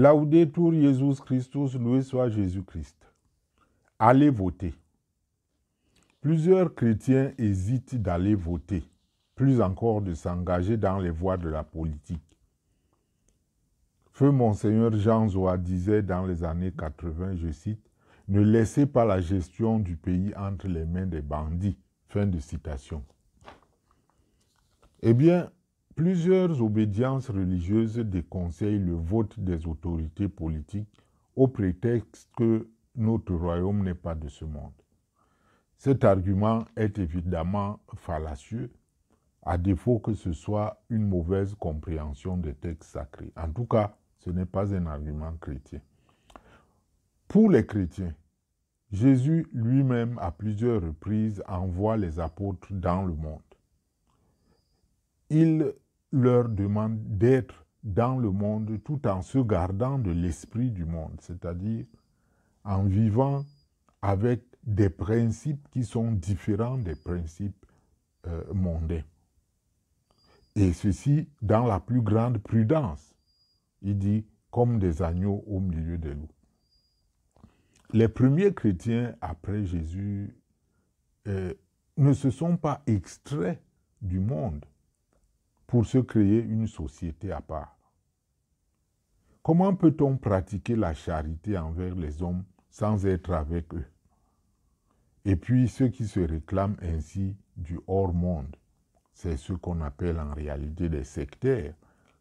Laudetur Jésus Christus, loué soit Jésus-Christ. Allez voter. Plusieurs chrétiens hésitent d'aller voter, plus encore de s'engager dans les voies de la politique. Feu Monseigneur Jean Zoa disait dans les années 80, je cite, Ne laissez pas la gestion du pays entre les mains des bandits. Fin de citation. Eh bien, Plusieurs obédiences religieuses déconseillent le vote des autorités politiques au prétexte que notre royaume n'est pas de ce monde. Cet argument est évidemment fallacieux, à défaut que ce soit une mauvaise compréhension des textes sacrés. En tout cas, ce n'est pas un argument chrétien. Pour les chrétiens, Jésus lui-même à plusieurs reprises envoie les apôtres dans le monde. Il leur demande d'être dans le monde tout en se gardant de l'esprit du monde, c'est-à-dire en vivant avec des principes qui sont différents des principes euh, mondains. Et ceci dans la plus grande prudence. Il dit comme des agneaux au milieu des loups. Les premiers chrétiens après Jésus euh, ne se sont pas extraits du monde pour se créer une société à part. Comment peut-on pratiquer la charité envers les hommes sans être avec eux Et puis ceux qui se réclament ainsi du hors-monde, c'est ce qu'on appelle en réalité des sectaires,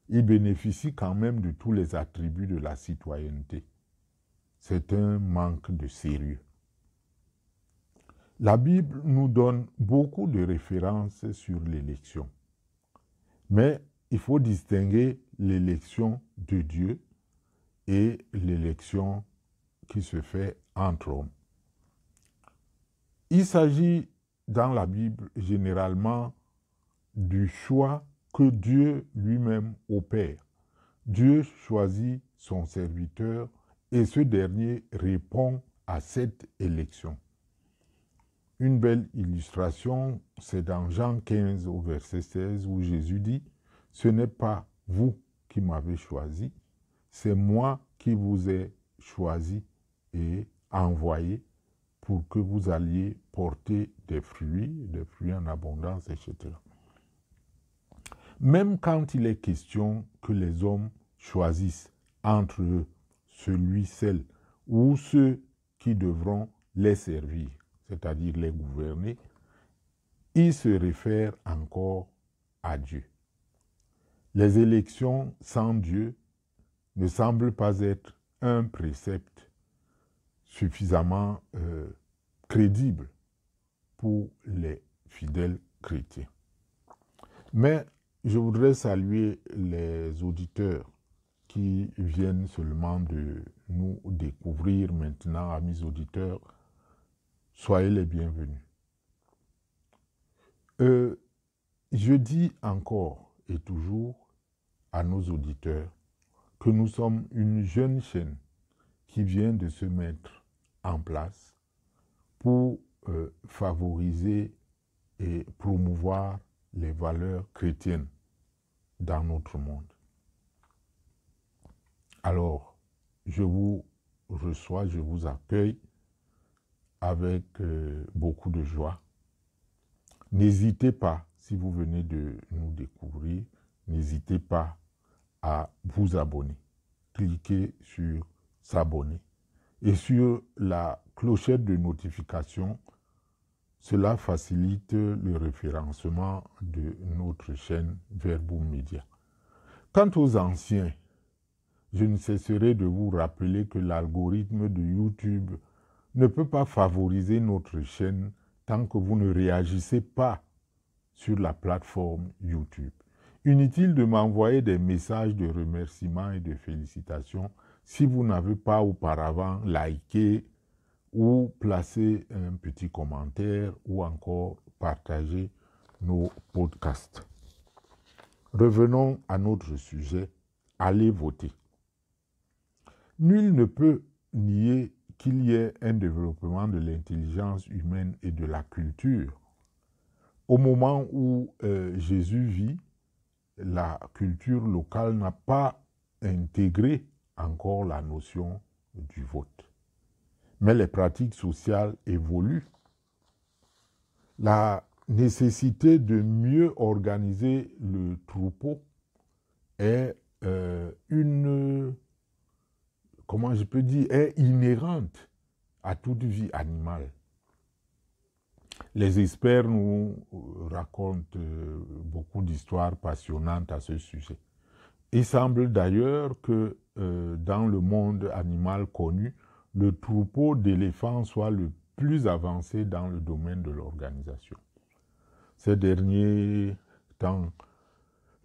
ils bénéficient quand même de tous les attributs de la citoyenneté. C'est un manque de sérieux. La Bible nous donne beaucoup de références sur l'élection. Mais il faut distinguer l'élection de Dieu et l'élection qui se fait entre hommes. Il s'agit dans la Bible généralement du choix que Dieu lui-même opère. Dieu choisit son serviteur et ce dernier répond à cette élection. Une belle illustration, c'est dans Jean 15 au verset 16 où Jésus dit, Ce n'est pas vous qui m'avez choisi, c'est moi qui vous ai choisi et envoyé pour que vous alliez porter des fruits, des fruits en abondance, etc. Même quand il est question que les hommes choisissent entre eux celui, celle ou ceux qui devront les servir, c'est-à-dire les gouverner, ils se réfèrent encore à Dieu. Les élections sans Dieu ne semblent pas être un précepte suffisamment euh, crédible pour les fidèles chrétiens. Mais je voudrais saluer les auditeurs qui viennent seulement de nous découvrir maintenant, amis auditeurs, Soyez les bienvenus. Euh, je dis encore et toujours à nos auditeurs que nous sommes une jeune chaîne qui vient de se mettre en place pour euh, favoriser et promouvoir les valeurs chrétiennes dans notre monde. Alors, je vous reçois, je vous accueille avec euh, beaucoup de joie. N'hésitez pas, si vous venez de nous découvrir, n'hésitez pas à vous abonner. Cliquez sur s'abonner et sur la clochette de notification. Cela facilite le référencement de notre chaîne Verbo Media. Quant aux anciens, je ne cesserai de vous rappeler que l'algorithme de YouTube ne peut pas favoriser notre chaîne tant que vous ne réagissez pas sur la plateforme YouTube. Inutile de m'envoyer des messages de remerciements et de félicitations si vous n'avez pas auparavant liké ou placé un petit commentaire ou encore partagé nos podcasts. Revenons à notre sujet, allez voter. Nul ne peut nier qu'il y ait un développement de l'intelligence humaine et de la culture. Au moment où euh, Jésus vit, la culture locale n'a pas intégré encore la notion du vote. Mais les pratiques sociales évoluent. La nécessité de mieux organiser le troupeau est euh, une comment je peux dire, est inhérente à toute vie animale. Les experts nous racontent euh, beaucoup d'histoires passionnantes à ce sujet. Il semble d'ailleurs que euh, dans le monde animal connu, le troupeau d'éléphants soit le plus avancé dans le domaine de l'organisation. Ces derniers temps,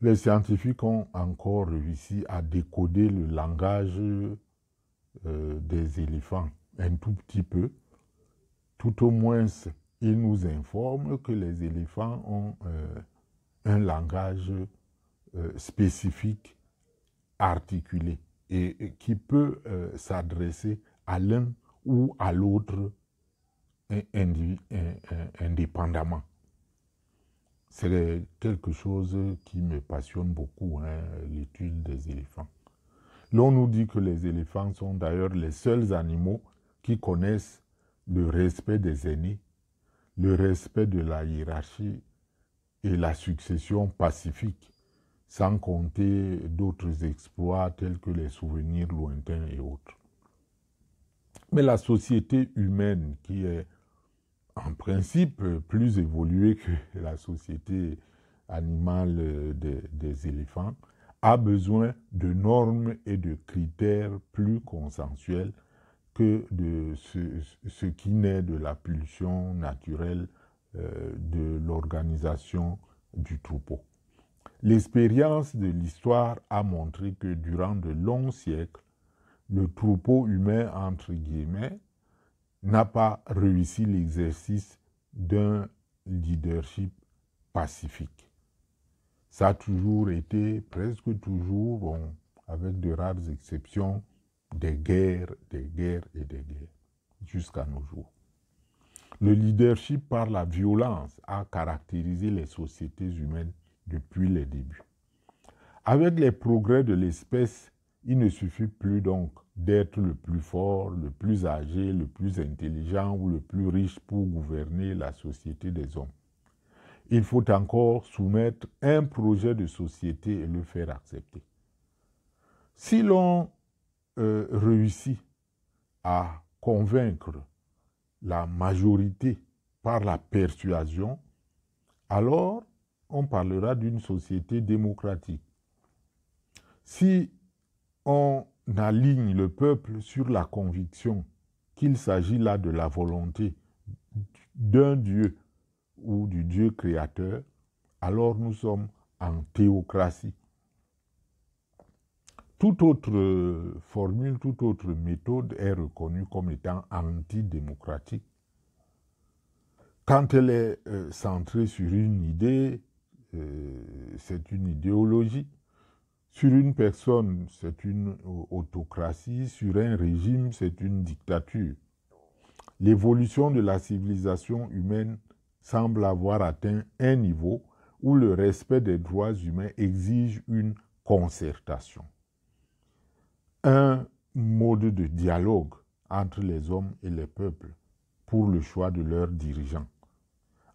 les scientifiques ont encore réussi à décoder le langage euh, des éléphants un tout petit peu. Tout au moins, il nous informe que les éléphants ont euh, un langage euh, spécifique, articulé, et, qui peut s'adresser à l'un ou à l'autre indépendamment. C'est quelque chose qui me passionne beaucoup, hein, l'étude des éléphants. L'on nous dit que les éléphants sont d'ailleurs les seuls animaux qui connaissent le respect des aînés, le respect de la hiérarchie et la succession pacifique, sans compter d'autres exploits tels que les souvenirs lointains et autres. Mais la société humaine, qui est en principe plus évoluée que la société animale des, des éléphants, a besoin de normes et de critères plus consensuels que de ce, qui naît de la pulsion naturelle euh, de l'organisation du troupeau. L'expérience de l'histoire a montré que durant de longs siècles, le troupeau humain, entre guillemets, n'a pas réussi l'exercice d'un leadership pacifique. Ça a toujours été, presque toujours, avec de rares exceptions, des guerres, des guerres et des guerres, jusqu'à nos jours. Le leadership par la violence a caractérisé les sociétés humaines depuis les débuts. Avec les progrès de l'espèce, il ne suffit plus donc d'être le plus fort, le plus âgé, le plus intelligent ou le plus riche pour gouverner la société des hommes il faut encore soumettre un projet de société et le faire accepter. Si l'on euh, réussit à convaincre la majorité par la persuasion, alors on parlera d'une société démocratique. Si on aligne le peuple sur la conviction qu'il s'agit là de la volonté d'un Dieu ou du Dieu créateur, alors nous sommes en théocratie. Toute autre formule, toute autre méthode est reconnue comme étant antidémocratique. Quand elle est euh, centrée sur une idée, euh, c'est une idéologie. Sur une personne, c'est une autocratie. Sur un régime, c'est une dictature. L'évolution de la civilisation humaine semble avoir atteint un niveau où le respect des droits humains exige une concertation, un mode de dialogue entre les hommes et les peuples pour le choix de leurs dirigeants,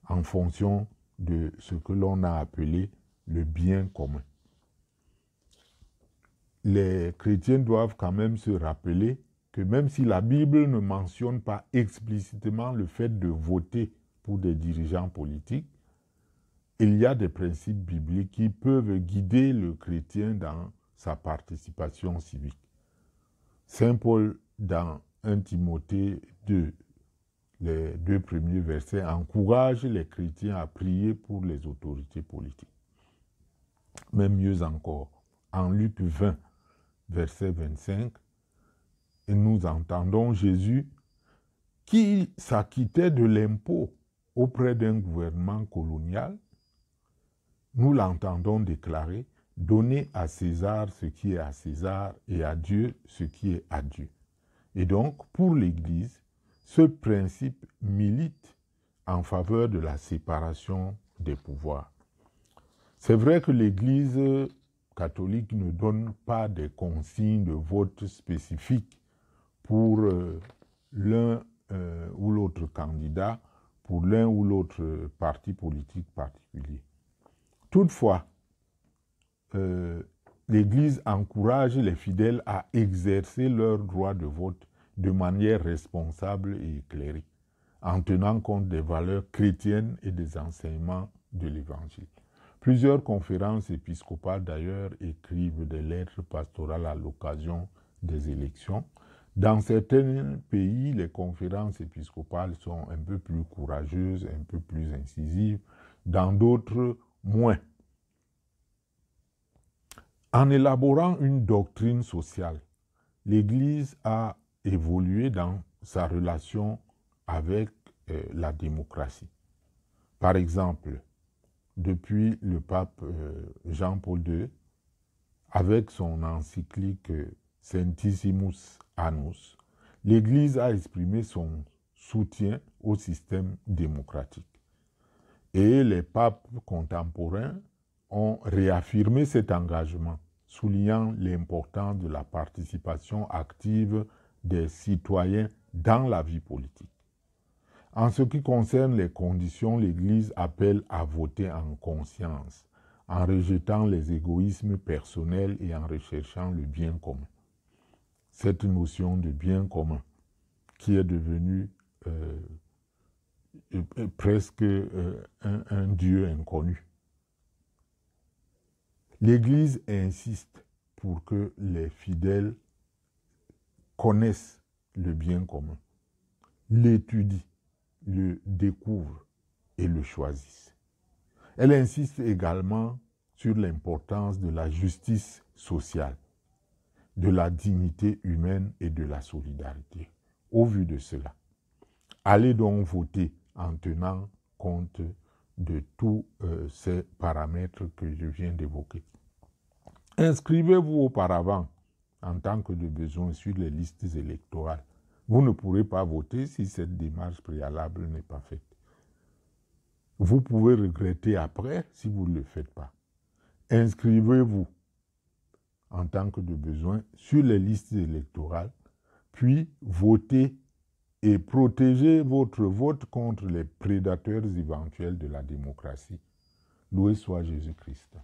en fonction de ce que l'on a appelé le bien commun. Les chrétiens doivent quand même se rappeler que même si la Bible ne mentionne pas explicitement le fait de voter pour des dirigeants politiques, il y a des principes bibliques qui peuvent guider le chrétien dans sa participation civique. Saint Paul, dans 1 Timothée 2, les deux premiers versets, encourage les chrétiens à prier pour les autorités politiques. Mais mieux encore, en Luc 20, verset 25, nous entendons Jésus qui s'acquittait de l'impôt auprès d'un gouvernement colonial, nous l'entendons déclarer donner à César ce qui est à César et à Dieu ce qui est à Dieu. Et donc, pour l'Église, ce principe milite en faveur de la séparation des pouvoirs. C'est vrai que l'Église catholique ne donne pas des consignes de vote spécifiques pour euh, l'un euh, ou l'autre candidat pour l'un ou l'autre parti politique particulier. Toutefois, euh, l'Église encourage les fidèles à exercer leur droit de vote de manière responsable et éclairée, en tenant compte des valeurs chrétiennes et des enseignements de l'Évangile. Plusieurs conférences épiscopales d'ailleurs écrivent des lettres pastorales à l'occasion des élections dans certains pays, les conférences épiscopales sont un peu plus courageuses, un peu plus incisives, dans d'autres, moins. En élaborant une doctrine sociale, l'Église a évolué dans sa relation avec euh, la démocratie. Par exemple, depuis le pape euh, Jean-Paul II, avec son encyclique « Saintissimus Annus, l'Église a exprimé son soutien au système démocratique. Et les papes contemporains ont réaffirmé cet engagement, soulignant l'importance de la participation active des citoyens dans la vie politique. En ce qui concerne les conditions, l'Église appelle à voter en conscience, en rejetant les égoïsmes personnels et en recherchant le bien commun cette notion de bien commun qui est devenue euh, euh, presque euh, un, Dieu inconnu. L'Église insiste pour que les fidèles connaissent le bien commun, l'étudient, le découvrent et le choisissent. Elle insiste également sur l'importance de la justice sociale de la dignité humaine et de la solidarité. Au vu de cela, allez donc voter en tenant compte de tous euh, ces paramètres que je viens d'évoquer. Inscrivez-vous auparavant en tant que de besoin sur les listes électorales. Vous ne pourrez pas voter si cette démarche préalable n'est pas faite. Vous pouvez regretter après si vous ne le faites pas. Inscrivez-vous en tant que de besoin sur les listes électorales, puis voter et protéger votre vote contre les prédateurs éventuels de la démocratie. Loué soit Jésus-Christ.